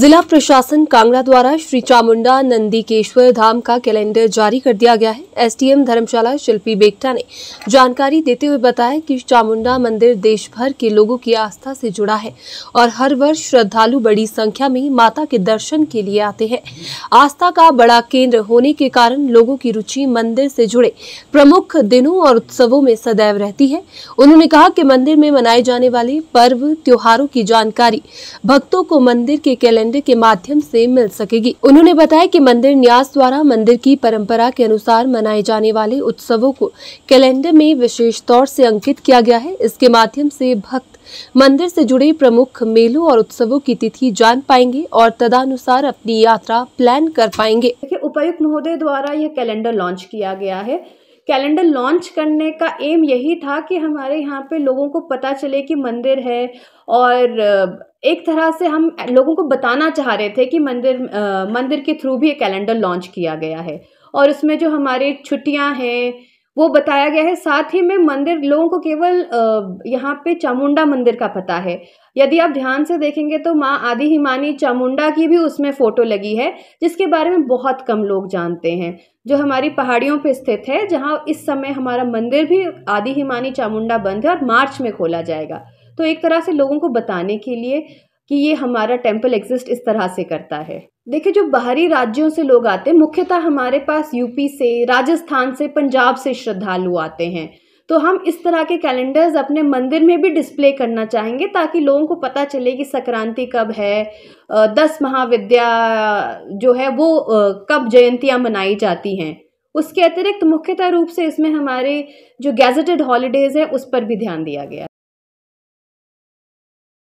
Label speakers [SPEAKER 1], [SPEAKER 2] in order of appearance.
[SPEAKER 1] जिला प्रशासन कांगड़ा द्वारा श्री चामुंडा नंदीकेश्वर धाम का कैलेंडर जारी कर दिया गया है एसटीएम धर्मशाला शिल्पी बेगटा ने जानकारी देते हुए बताया कि चामुंडा मंदिर देश भर के लोगों की आस्था से जुड़ा है और हर वर्ष श्रद्धालु बड़ी संख्या में माता के दर्शन के लिए आते हैं आस्था का बड़ा केंद्र होने के कारण लोगों की रुचि मंदिर से जुड़े प्रमुख दिनों और उत्सवों में सदैव रहती है उन्होंने कहा कि मंदिर में मनाए जाने वाले पर्व त्योहारों की जानकारी भक्तों को मंदिर के कैलेंडर फंड के माध्यम से मिल सकेगी उन्होंने बताया कि मंदिर न्यास द्वारा मंदिर की परंपरा के अनुसार मनाए जाने वाले उत्सवों को कैलेंडर में विशेष तौर से अंकित किया गया है इसके माध्यम से भक्त मंदिर से जुड़े प्रमुख मेलों और उत्सवों की तिथि जान पाएंगे और तदानुसार अपनी यात्रा प्लान कर पाएंगे उपायुक्त
[SPEAKER 2] महोदय द्वारा यह कैलेंडर लॉन्च किया गया है कैलेंडर लॉन्च करने का एम यही था कि हमारे यहाँ पे लोगों को पता चले कि मंदिर है और एक तरह से हम लोगों को बताना चाह रहे थे कि मंदिर आ, मंदिर के थ्रू भी एक कैलेंडर लॉन्च किया गया है और इसमें जो हमारे छुट्टियां हैं वो बताया गया है साथ ही में मंदिर लोगों को केवल यहाँ पे चामुंडा मंदिर का पता है यदि आप ध्यान से देखेंगे तो माँ आदि हिमानी चामुंडा की भी उसमें फ़ोटो लगी है जिसके बारे में बहुत कम लोग जानते हैं जो हमारी पहाड़ियों पे स्थित है जहाँ इस समय हमारा मंदिर भी आदि हिमानी चामुंडा बंद है और मार्च में खोला जाएगा तो एक तरह से लोगों को बताने के लिए कि ये हमारा टेम्पल एग्जिस्ट इस तरह से करता है देखिए जो बाहरी राज्यों से लोग आते हैं मुख्यतः हमारे पास यूपी से राजस्थान से पंजाब से श्रद्धालु आते हैं तो हम इस तरह के कैलेंडर्स अपने मंदिर में भी डिस्प्ले करना चाहेंगे ताकि लोगों को पता चले कि संक्रांति कब है दस महाविद्या जो है वो कब जयंतियाँ मनाई जाती हैं उसके अतिरिक्त मुख्यतः रूप से इसमें हमारे जो गैजेटेड हॉलीडेज़ हैं उस पर भी ध्यान दिया गया